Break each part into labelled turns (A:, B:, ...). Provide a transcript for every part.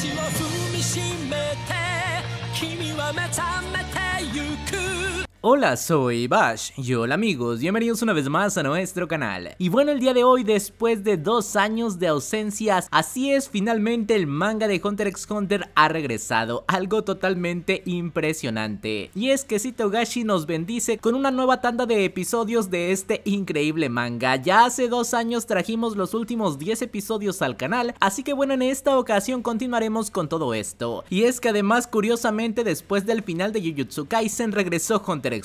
A: 地を踏みしめて君は目覚めて Hola, soy Bash y hola amigos, bienvenidos una vez más a nuestro canal. Y bueno, el día de hoy, después de dos años de ausencias, así es, finalmente el manga de Hunter x Hunter ha regresado, algo totalmente impresionante. Y es que Togashi nos bendice con una nueva tanda de episodios de este increíble manga. Ya hace dos años trajimos los últimos 10 episodios al canal, así que bueno, en esta ocasión continuaremos con todo esto. Y es que además, curiosamente, después del final de Jujutsu Kaisen regresó Hunter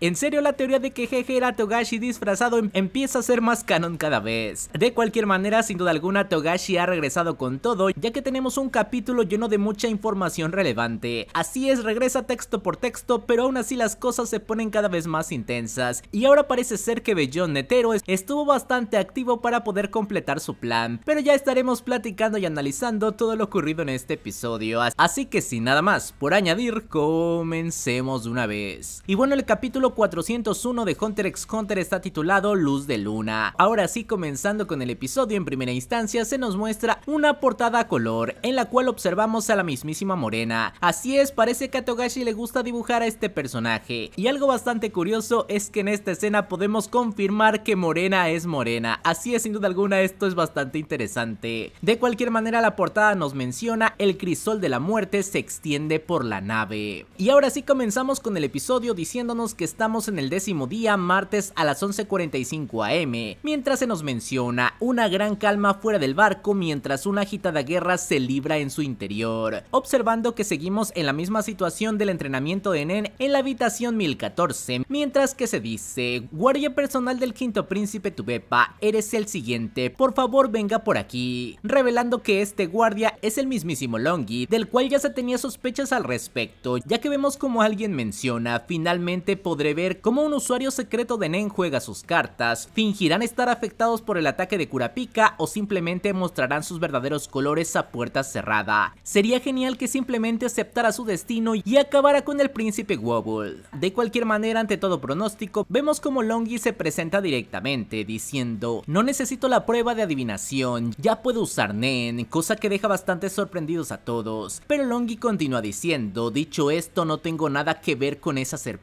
A: en serio, la teoría de que Jeje era Togashi disfrazado em-, empieza a ser más canon cada vez. De cualquier manera, sin duda alguna, Togashi ha regresado con todo, ya que tenemos un capítulo lleno de mucha información relevante. Así es, regresa texto por texto, pero aún así las cosas se ponen cada vez más intensas. Y ahora parece ser que Bellón Netero estuvo bastante activo para poder completar su plan. Pero ya estaremos platicando y analizando todo lo ocurrido en este episodio. Así que sin nada más por añadir, comencemos de una vez. Y bueno, el capítulo 401 de Hunter x Hunter está titulado Luz de Luna. Ahora sí, comenzando con el episodio en primera instancia, se nos muestra una portada a color, en la cual observamos a la mismísima Morena. Así es, parece que a Togashi le gusta dibujar a este personaje. Y algo bastante curioso es que en esta escena podemos confirmar que Morena es Morena. Así es, sin duda alguna, esto es bastante interesante. De cualquier manera, la portada nos menciona el crisol de la muerte se extiende por la nave. Y ahora sí comenzamos con el episodio diciéndonos que estamos en el décimo día, martes a las 11.45 am, mientras se nos menciona una gran calma fuera del barco mientras una agitada guerra se libra en su interior, observando que seguimos en la misma situación del entrenamiento de Nen en la habitación 1014, mientras que se dice, guardia personal del quinto príncipe Tubepa, eres el siguiente, por favor venga por aquí, revelando que este guardia es el mismísimo Longi, del cual ya se tenía sospechas al respecto, ya que vemos como alguien menciona, finalmente podré ver cómo un usuario secreto de Nen juega sus cartas, fingirán estar afectados por el ataque de Kurapika o simplemente mostrarán sus verdaderos colores a puerta cerrada. Sería genial que simplemente aceptara su destino y acabara con el príncipe Wobble. De cualquier manera, ante todo pronóstico, vemos como Longi se presenta directamente, diciendo, no necesito la prueba de adivinación, ya puedo usar Nen, cosa que deja bastante sorprendidos a todos. Pero Longi continúa diciendo, dicho esto no tengo nada que ver con esa cerveza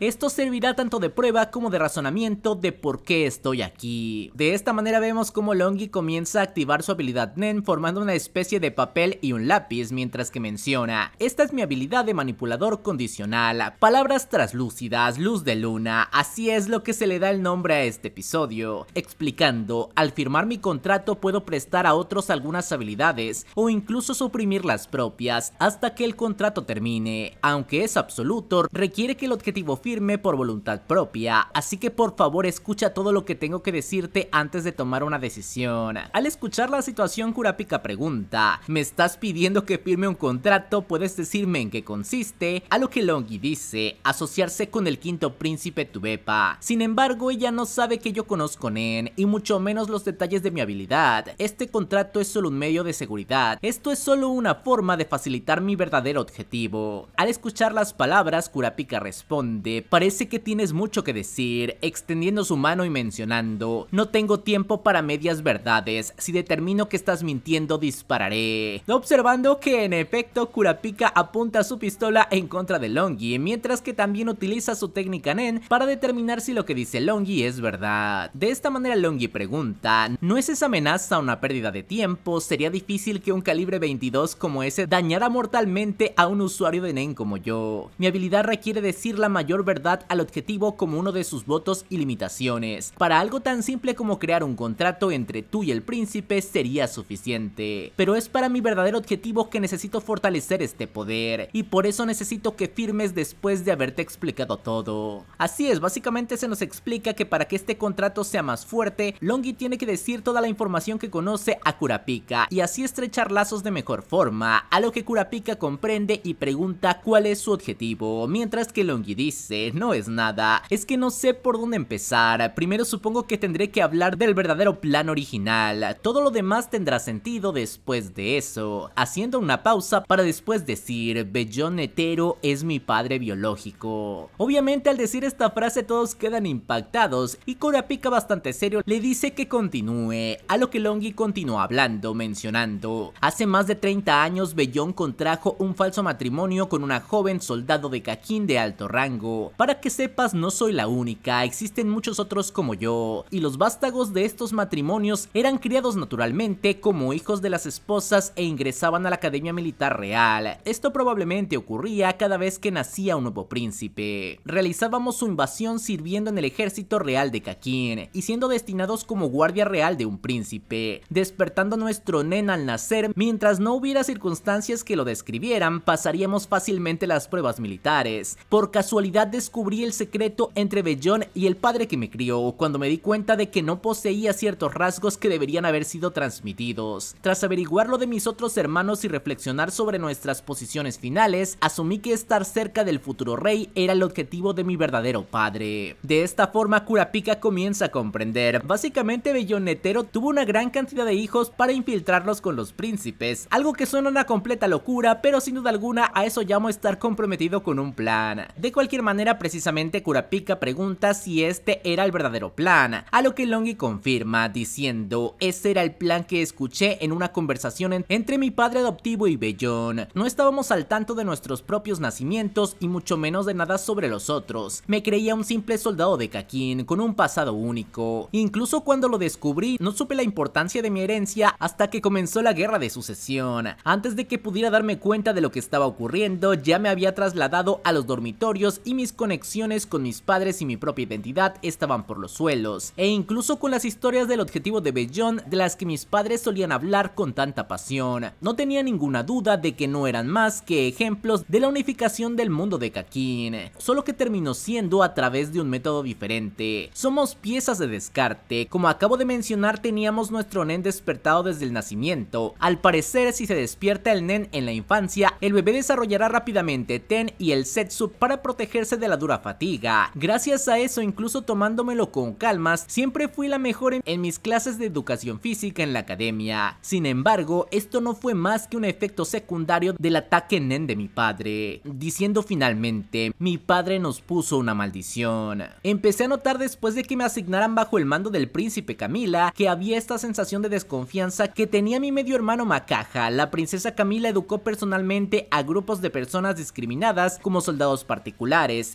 A: esto servirá tanto de prueba como de razonamiento de por qué estoy aquí. De esta manera vemos como Longi comienza a activar su habilidad Nen formando una especie de papel y un lápiz mientras que menciona Esta es mi habilidad de manipulador condicional, palabras traslúcidas, luz de luna, así es lo que se le da el nombre a este episodio. Explicando, al firmar mi contrato puedo prestar a otros algunas habilidades o incluso suprimir las propias hasta que el contrato termine, aunque es absoluto, requiere que el objetivo firme por voluntad propia, así que por favor escucha todo lo que tengo que decirte antes de tomar una decisión. Al escuchar la situación, Kurapika pregunta, ¿me estás pidiendo que firme un contrato? ¿Puedes decirme en qué consiste? A lo que Longi dice, asociarse con el quinto príncipe Tubepa. Sin embargo, ella no sabe que yo conozco Nen, y mucho menos los detalles de mi habilidad. Este contrato es solo un medio de seguridad, esto es solo una forma de facilitar mi verdadero objetivo. Al escuchar las palabras, Kurapika responde parece que tienes mucho que decir, extendiendo su mano y mencionando, no tengo tiempo para medias verdades, si determino que estás mintiendo dispararé. Observando que en efecto Kurapika apunta su pistola en contra de Longi, mientras que también utiliza su técnica Nen para determinar si lo que dice Longi es verdad. De esta manera Longi pregunta, ¿no es esa amenaza una pérdida de tiempo? Sería difícil que un calibre 22 como ese dañara mortalmente a un usuario de Nen como yo. Mi habilidad requiere de decir la mayor verdad al objetivo como uno de sus votos y limitaciones. Para algo tan simple como crear un contrato entre tú y el príncipe sería suficiente. Pero es para mi verdadero objetivo que necesito fortalecer este poder, y por eso necesito que firmes después de haberte explicado todo. Así es, básicamente se nos explica que para que este contrato sea más fuerte, Longi tiene que decir toda la información que conoce a Kurapika, y así estrechar lazos de mejor forma, a lo que Kurapika comprende y pregunta cuál es su objetivo, mientras que Longy dice, no es nada, es que no sé por dónde empezar, primero supongo que tendré que hablar del verdadero plan original, todo lo demás tendrá sentido después de eso, haciendo una pausa para después decir, Bellón hetero es mi padre biológico. Obviamente al decir esta frase todos quedan impactados y Kurapika bastante serio le dice que continúe, a lo que Longi continúa hablando, mencionando, hace más de 30 años Bellón contrajo un falso matrimonio con una joven soldado de Kakin de alto rango. Para que sepas, no soy la única, existen muchos otros como yo, y los vástagos de estos matrimonios eran criados naturalmente como hijos de las esposas e ingresaban a la Academia Militar Real. Esto probablemente ocurría cada vez que nacía un nuevo príncipe. Realizábamos su invasión sirviendo en el ejército real de Kakin y siendo destinados como guardia real de un príncipe, despertando nuestro nen al nacer mientras no hubiera circunstancias que lo describieran, pasaríamos fácilmente las pruebas militares. Por por casualidad descubrí el secreto entre Bellón y el padre que me crió, cuando me di cuenta de que no poseía ciertos rasgos que deberían haber sido transmitidos. Tras averiguar lo de mis otros hermanos y reflexionar sobre nuestras posiciones finales, asumí que estar cerca del futuro rey era el objetivo de mi verdadero padre. De esta forma, Kurapika comienza a comprender. Básicamente, Netero tuvo una gran cantidad de hijos para infiltrarlos con los príncipes, algo que suena una completa locura, pero sin duda alguna a eso llamo estar comprometido con un plan. De cualquier manera, precisamente Kurapika pregunta si este era el verdadero plan, a lo que Longi confirma diciendo, ese era el plan que escuché en una conversación entre mi padre adoptivo y Bellón. No estábamos al tanto de nuestros propios nacimientos y mucho menos de nada sobre los otros. Me creía un simple soldado de Kakin, con un pasado único. Incluso cuando lo descubrí, no supe la importancia de mi herencia hasta que comenzó la guerra de sucesión. Antes de que pudiera darme cuenta de lo que estaba ocurriendo, ya me había trasladado a los dormitorios y mis conexiones con mis padres y mi propia identidad estaban por los suelos, e incluso con las historias del objetivo de Bellón de las que mis padres solían hablar con tanta pasión. No tenía ninguna duda de que no eran más que ejemplos de la unificación del mundo de Kakin, solo que terminó siendo a través de un método diferente. Somos piezas de descarte, como acabo de mencionar teníamos nuestro Nen despertado desde el nacimiento. Al parecer si se despierta el Nen en la infancia, el bebé desarrollará rápidamente Ten y el Setsu para para protegerse de la dura fatiga. Gracias a eso, incluso tomándomelo con calmas, siempre fui la mejor en, mis clases de educación física en la academia. Sin embargo, esto no fue más que un efecto secundario del ataque nen de mi padre, diciendo finalmente, mi padre nos puso una maldición. Empecé a notar después de que me asignaran bajo el mando del príncipe Camila, que había esta sensación de desconfianza que tenía mi medio hermano Macaja. La princesa Camila educó personalmente a grupos de personas discriminadas como soldados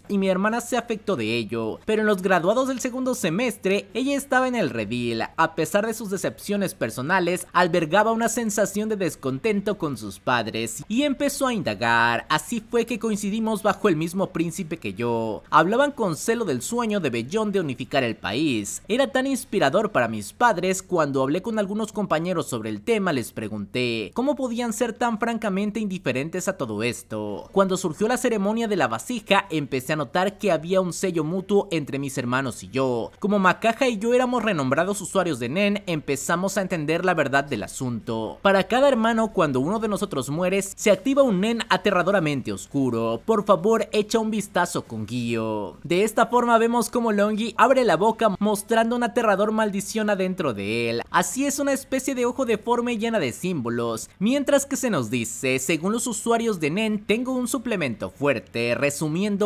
A: y mi hermana se afectó de ello, pero en los graduados del segundo semestre ella estaba en el redil, a pesar de sus decepciones personales, albergaba una sensación de descontento con sus padres y empezó a indagar, así fue que coincidimos bajo el mismo príncipe que yo. Hablaban con celo del sueño de Bellón de unificar el país, era tan inspirador para mis padres cuando hablé con algunos compañeros sobre el tema les pregunté, ¿cómo podían ser tan francamente indiferentes a todo esto? Cuando surgió la ceremonia de la vacía empecé a notar que había un sello mutuo entre mis hermanos y yo. Como Macaja y yo éramos renombrados usuarios de NEN, empezamos a entender la verdad del asunto. Para cada hermano, cuando uno de nosotros muere, se activa un NEN aterradoramente oscuro. Por favor, echa un vistazo con Guío. De esta forma vemos como Longi abre la boca mostrando un aterrador maldición adentro de él. Así es una especie de ojo deforme llena de símbolos. Mientras que se nos dice, según los usuarios de NEN, tengo un suplemento fuerte,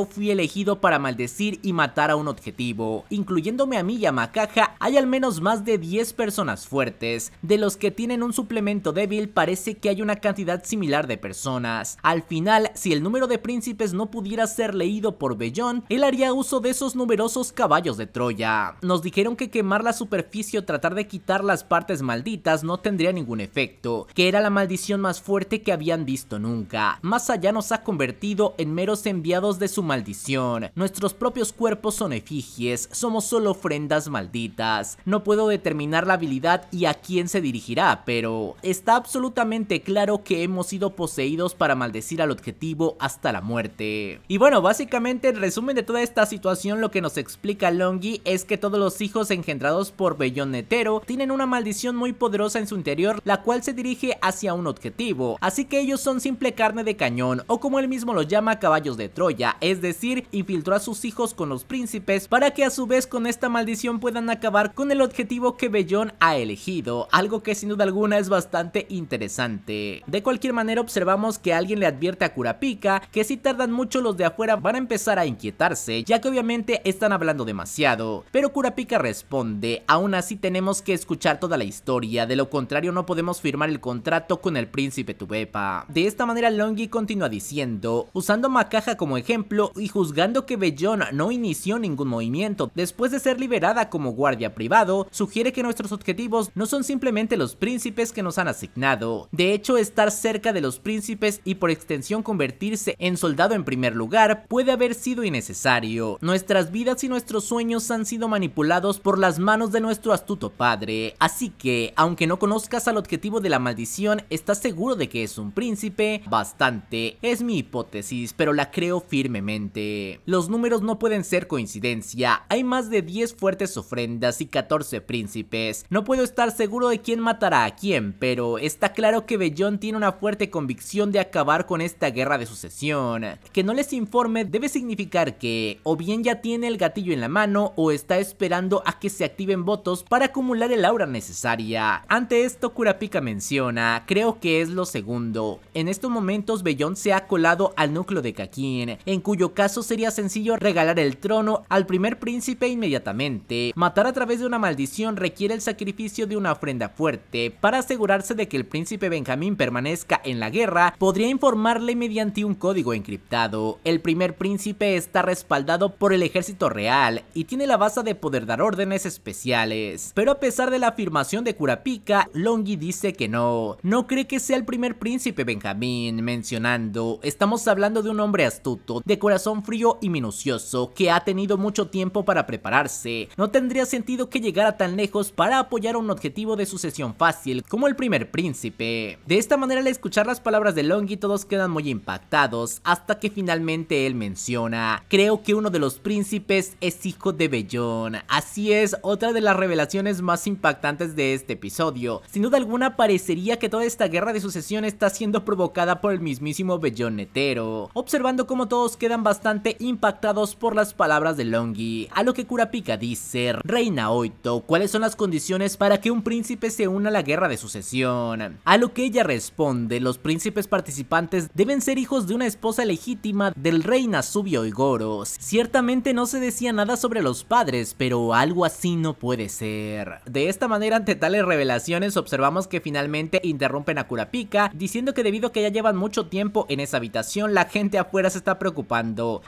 A: fui elegido para maldecir y matar a un objetivo. Incluyéndome a mí y a Macaja, hay al menos más de 10 personas fuertes. De los que tienen un suplemento débil, parece que hay una cantidad similar de personas. Al final, si el número de príncipes no pudiera ser leído por Bellón, él haría uso de esos numerosos caballos de Troya. Nos dijeron que quemar la superficie o tratar de quitar las partes malditas no tendría ningún efecto, que era la maldición más fuerte que habían visto nunca. Más allá nos ha convertido en meros enviados de su maldición. Nuestros propios cuerpos son efigies, somos solo ofrendas malditas. No puedo determinar la habilidad y a quién se dirigirá, pero está absolutamente claro que hemos sido poseídos para maldecir al objetivo hasta la muerte. Y bueno, básicamente en resumen de toda esta situación lo que nos explica Longi es que todos los hijos engendrados por Netero tienen una maldición muy poderosa en su interior, la cual se dirige hacia un objetivo. Así que ellos son simple carne de cañón, o como él mismo los llama, caballos de Troya es decir, infiltró a sus hijos con los príncipes para que a su vez con esta maldición puedan acabar con el objetivo que Bellón ha elegido, algo que sin duda alguna es bastante interesante. De cualquier manera observamos que alguien le advierte a Kurapika que si tardan mucho los de afuera van a empezar a inquietarse, ya que obviamente están hablando demasiado. Pero Kurapika responde, aún así tenemos que escuchar toda la historia, de lo contrario no podemos firmar el contrato con el príncipe Tubepa. De esta manera Longi continúa diciendo, usando macaja como ejemplo y juzgando que Bellona no inició ningún movimiento después de ser liberada como guardia privado, sugiere que nuestros objetivos no son simplemente los príncipes que nos han asignado. De hecho, estar cerca de los príncipes y por extensión convertirse en soldado en primer lugar puede haber sido innecesario. Nuestras vidas y nuestros sueños han sido manipulados por las manos de nuestro astuto padre, así que, aunque no conozcas al objetivo de la maldición, estás seguro de que es un príncipe, bastante, es mi hipótesis, pero la creo firmemente. Los números no pueden ser coincidencia, hay más de 10 fuertes ofrendas y 14 príncipes. No puedo estar seguro de quién matará a quién, pero está claro que Bellón tiene una fuerte convicción de acabar con esta guerra de sucesión. Que no les informe debe significar que o bien ya tiene el gatillo en la mano o está esperando a que se activen votos para acumular el aura necesaria. Ante esto Kurapika menciona, creo que es lo segundo. En estos momentos Bellón se ha colado al núcleo de Kakin en cuyo caso sería sencillo regalar el trono al primer príncipe inmediatamente. Matar a través de una maldición requiere el sacrificio de una ofrenda fuerte. Para asegurarse de que el príncipe Benjamín permanezca en la guerra, podría informarle mediante un código encriptado. El primer príncipe está respaldado por el ejército real y tiene la base de poder dar órdenes especiales. Pero a pesar de la afirmación de Kurapika, Longi dice que no. No cree que sea el primer príncipe Benjamín, mencionando, estamos hablando de un hombre astuto de corazón frío y minucioso que ha tenido mucho tiempo para prepararse. No tendría sentido que llegara tan lejos para apoyar un objetivo de sucesión fácil como el primer príncipe. De esta manera al escuchar las palabras de y todos quedan muy impactados hasta que finalmente él menciona, creo que uno de los príncipes es hijo de Bellón. Así es, otra de las revelaciones más impactantes de este episodio. Sin duda alguna parecería que toda esta guerra de sucesión está siendo provocada por el mismísimo Netero. Observando cómo todo quedan bastante impactados por las palabras de Longi, a lo que Kurapika dice, Reina Oito, ¿cuáles son las condiciones para que un príncipe se una a la guerra de sucesión? A lo que ella responde, los príncipes participantes deben ser hijos de una esposa legítima del rey Nasubio goros Ciertamente no se decía nada sobre los padres, pero algo así no puede ser. De esta manera, ante tales revelaciones, observamos que finalmente interrumpen a Kurapika, diciendo que debido a que ya llevan mucho tiempo en esa habitación, la gente afuera se está preocupando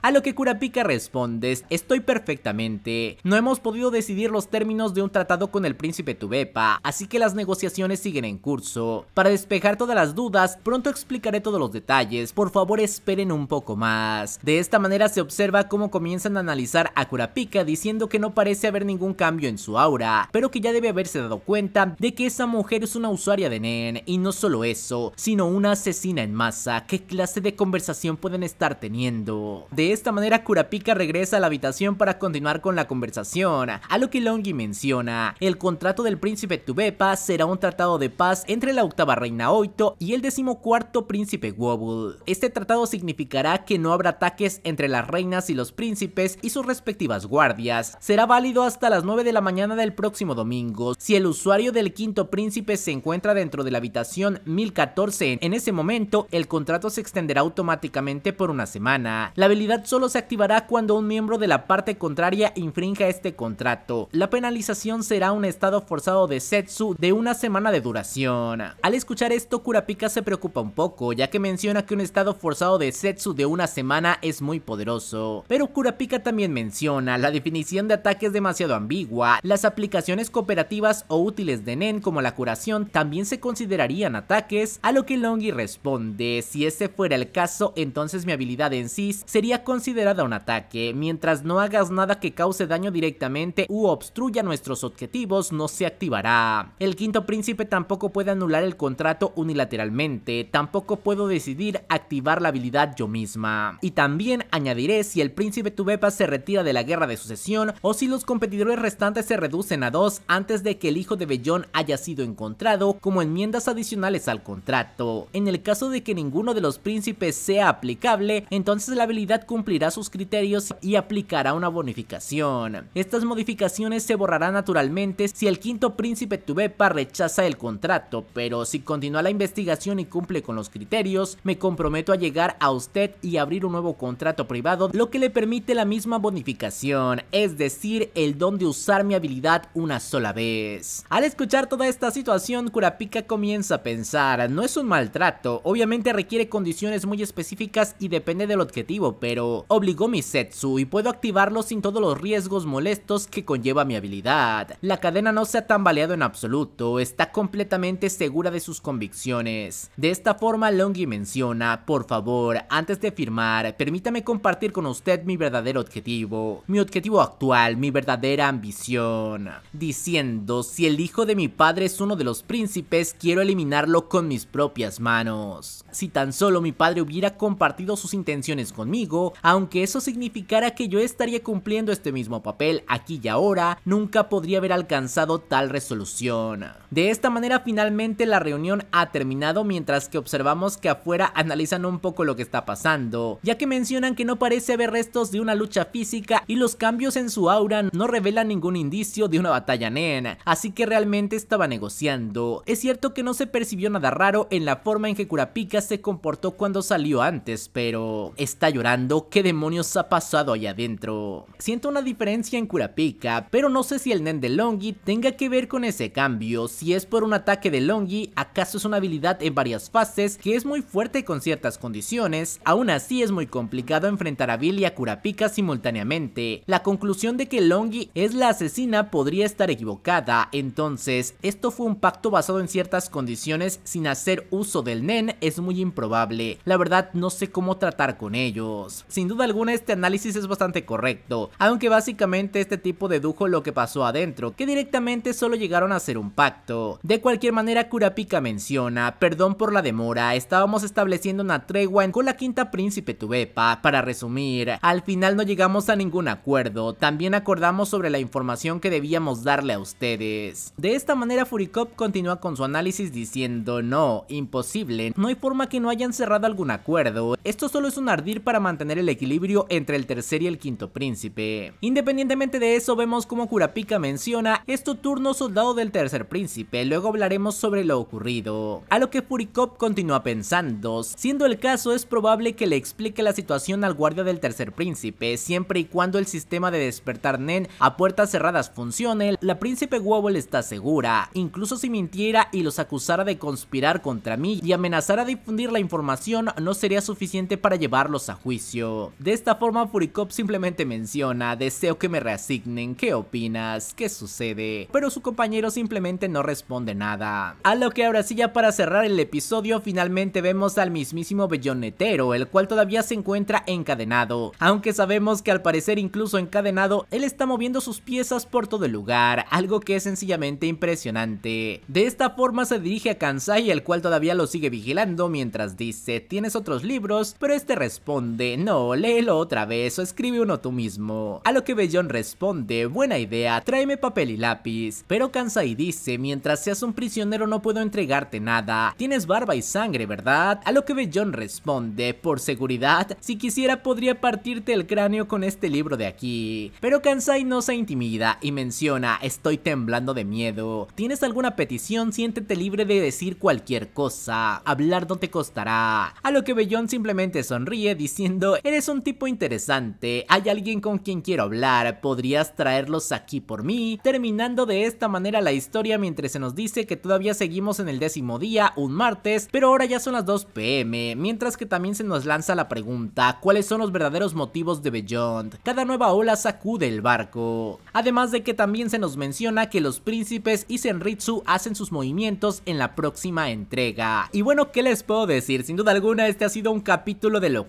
A: a lo que Kurapika responde estoy perfectamente. No hemos podido decidir los términos de un tratado con el príncipe Tubepa, así que las negociaciones siguen en curso. Para despejar todas las dudas, pronto explicaré todos los detalles, por favor esperen un poco más. De esta manera se observa cómo comienzan a analizar a Kurapika diciendo que no parece haber ningún cambio en su aura, pero que ya debe haberse dado cuenta de que esa mujer es una usuaria de Nen, y no solo eso, sino una asesina en masa, ¿qué clase de conversación pueden estar teniendo? De esta manera Kurapika regresa a la habitación para continuar con la conversación, a lo que Longi menciona. El contrato del príncipe Tubepa será un tratado de paz entre la octava reina Oito y el decimocuarto príncipe Wobble. Este tratado significará que no habrá ataques entre las reinas y los príncipes y sus respectivas guardias. Será válido hasta las 9 de la mañana del próximo domingo. Si el usuario del quinto príncipe se encuentra dentro de la habitación 1014 en ese momento, el contrato se extenderá automáticamente por una semana. La habilidad solo se activará cuando un miembro de la parte contraria infrinja este contrato. La penalización será un estado forzado de Setsu de una semana de duración. Al escuchar esto, Kurapika se preocupa un poco, ya que menciona que un estado forzado de Setsu de una semana es muy poderoso. Pero Kurapika también menciona, la definición de ataque es demasiado ambigua, las aplicaciones cooperativas o útiles de Nen como la curación también se considerarían ataques, a lo que Longi responde, si ese fuera el caso, entonces mi habilidad de en sería considerada un ataque, mientras no hagas nada que cause daño directamente u obstruya nuestros objetivos no se activará. El quinto príncipe tampoco puede anular el contrato unilateralmente, tampoco puedo decidir activar la habilidad yo misma. Y también añadiré si el príncipe Tubepa se retira de la guerra de sucesión o si los competidores restantes se reducen a dos antes de que el hijo de Bellón haya sido encontrado como enmiendas adicionales al contrato. En el caso de que ninguno de los príncipes sea aplicable, entonces entonces la habilidad cumplirá sus criterios y aplicará una bonificación. Estas modificaciones se borrarán naturalmente si el quinto príncipe Tubepa rechaza el contrato, pero si continúa la investigación y cumple con los criterios, me comprometo a llegar a usted y abrir un nuevo contrato privado, lo que le permite la misma bonificación, es decir, el don de usar mi habilidad una sola vez. Al escuchar toda esta situación, Kurapika comienza a pensar, no es un maltrato, obviamente requiere condiciones muy específicas y depende de objetivo, pero obligó mi Setsu y puedo activarlo sin todos los riesgos molestos que conlleva mi habilidad. La cadena no se ha tambaleado en absoluto, está completamente segura de sus convicciones. De esta forma Longi menciona, por favor, antes de firmar, permítame compartir con usted mi verdadero objetivo, mi objetivo actual, mi verdadera ambición. Diciendo, si el hijo de mi padre es uno de los príncipes, quiero eliminarlo con mis propias manos. Si tan solo mi padre hubiera compartido sus intenciones conmigo, aunque eso significara que yo estaría cumpliendo este mismo papel aquí y ahora, nunca podría haber alcanzado tal resolución. De esta manera finalmente la reunión ha terminado mientras que observamos que afuera analizan un poco lo que está pasando, ya que mencionan que no parece haber restos de una lucha física y los cambios en su aura no revelan ningún indicio de una batalla nena, así que realmente estaba negociando. Es cierto que no se percibió nada raro en la forma en que Kurapika se comportó cuando salió antes, pero está llorando, ¿qué demonios ha pasado allá adentro? Siento una diferencia en Kurapika, pero no sé si el Nen de Longi tenga que ver con ese cambio, si es por un ataque de Longi, acaso es una habilidad en varias fases que es muy fuerte con ciertas condiciones, aún así es muy complicado enfrentar a Bill y a Kurapika simultáneamente. La conclusión de que Longi es la asesina podría estar equivocada, entonces esto fue un pacto basado en ciertas condiciones sin hacer uso del Nen es muy improbable, la verdad no sé cómo tratar con ellos. Sin duda alguna este análisis es bastante correcto, aunque básicamente este tipo dedujo lo que pasó adentro, que directamente solo llegaron a hacer un pacto. De cualquier manera Kurapika menciona, perdón por la demora, estábamos estableciendo una tregua con la quinta príncipe Tubepa, para resumir, al final no llegamos a ningún acuerdo, también acordamos sobre la información que debíamos darle a ustedes. De esta manera Furicop continúa con su análisis diciendo, no, imposible, no hay forma que no hayan cerrado algún acuerdo, esto solo es una para mantener el equilibrio entre el tercer y el quinto príncipe. Independientemente de eso vemos como Kurapika menciona esto turno soldado del tercer príncipe, luego hablaremos sobre lo ocurrido. A lo que Furikop continúa pensando, siendo el caso es probable que le explique la situación al guardia del tercer príncipe, siempre y cuando el sistema de despertar Nen a puertas cerradas funcione, la príncipe Wobble está segura, incluso si mintiera y los acusara de conspirar contra mí y amenazara a difundir la información no sería suficiente para llevar a juicio. De esta forma Furikop simplemente menciona, deseo que me reasignen, ¿qué opinas? ¿Qué sucede? Pero su compañero simplemente no responde nada. A lo que ahora sí ya para cerrar el episodio finalmente vemos al mismísimo Bellonetero, el cual todavía se encuentra encadenado. Aunque sabemos que al parecer incluso encadenado, él está moviendo sus piezas por todo el lugar, algo que es sencillamente impresionante. De esta forma se dirige a Kansai, el cual todavía lo sigue vigilando mientras dice, tienes otros libros, pero este responde, no, léelo otra vez o escribe uno tú mismo. A lo que Bellón responde, buena idea, tráeme papel y lápiz. Pero Kansai dice, mientras seas un prisionero no puedo entregarte nada, tienes barba y sangre, ¿verdad? A lo que Bellón responde, por seguridad, si quisiera podría partirte el cráneo con este libro de aquí. Pero Kansai no se intimida y menciona, estoy temblando de miedo. ¿Tienes alguna petición? Siéntete libre de decir cualquier cosa. Hablar no te costará. A lo que Bellón simplemente sonríe diciendo, eres un tipo interesante, hay alguien con quien quiero hablar, podrías traerlos aquí por mí, terminando de esta manera la historia mientras se nos dice que todavía seguimos en el décimo día, un martes, pero ahora ya son las 2 pm, mientras que también se nos lanza la pregunta, ¿cuáles son los verdaderos motivos de Beyond? Cada nueva ola sacude el barco. Además de que también se nos menciona que los príncipes y Senritsu hacen sus movimientos en la próxima entrega. Y bueno, ¿qué les puedo decir? Sin duda alguna, este ha sido un capítulo de lo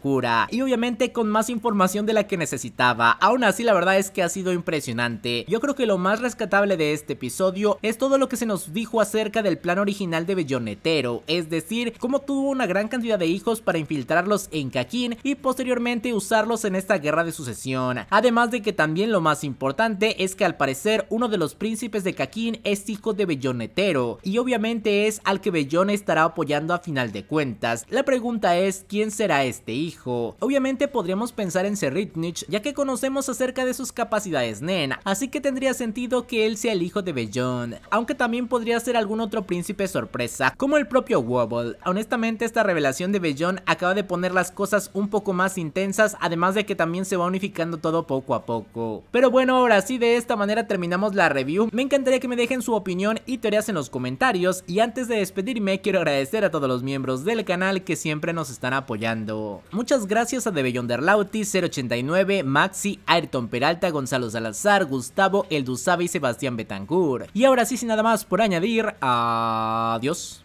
A: y obviamente con más información de la que necesitaba. Aún así la verdad es que ha sido impresionante. Yo creo que lo más rescatable de este episodio es todo lo que se nos dijo acerca del plan original de Bellonetero, es decir, cómo tuvo una gran cantidad de hijos para infiltrarlos en Kakin y posteriormente usarlos en esta guerra de sucesión. Además de que también lo más importante es que al parecer uno de los príncipes de Kakin es hijo de Bellonetero y obviamente es al que Bellón estará apoyando a final de cuentas. La pregunta es, ¿quién será este hijo? Obviamente podríamos pensar en Serritnich... ya que conocemos acerca de sus capacidades nena, así que tendría sentido que él sea el hijo de Bellón, aunque también podría ser algún otro príncipe sorpresa, como el propio Wobble. Honestamente esta revelación de Bellón acaba de poner las cosas un poco más intensas, además de que también se va unificando todo poco a poco. Pero bueno, ahora sí, de esta manera terminamos la review. Me encantaría que me dejen su opinión y teorías en los comentarios, y antes de despedirme quiero agradecer a todos los miembros del canal que siempre nos están apoyando. Muchas gracias a De Derlauti 089, Maxi, Ayrton Peralta, Gonzalo Salazar, Gustavo, El y Sebastián Betancourt. Y ahora sí, sin nada más por añadir, adiós.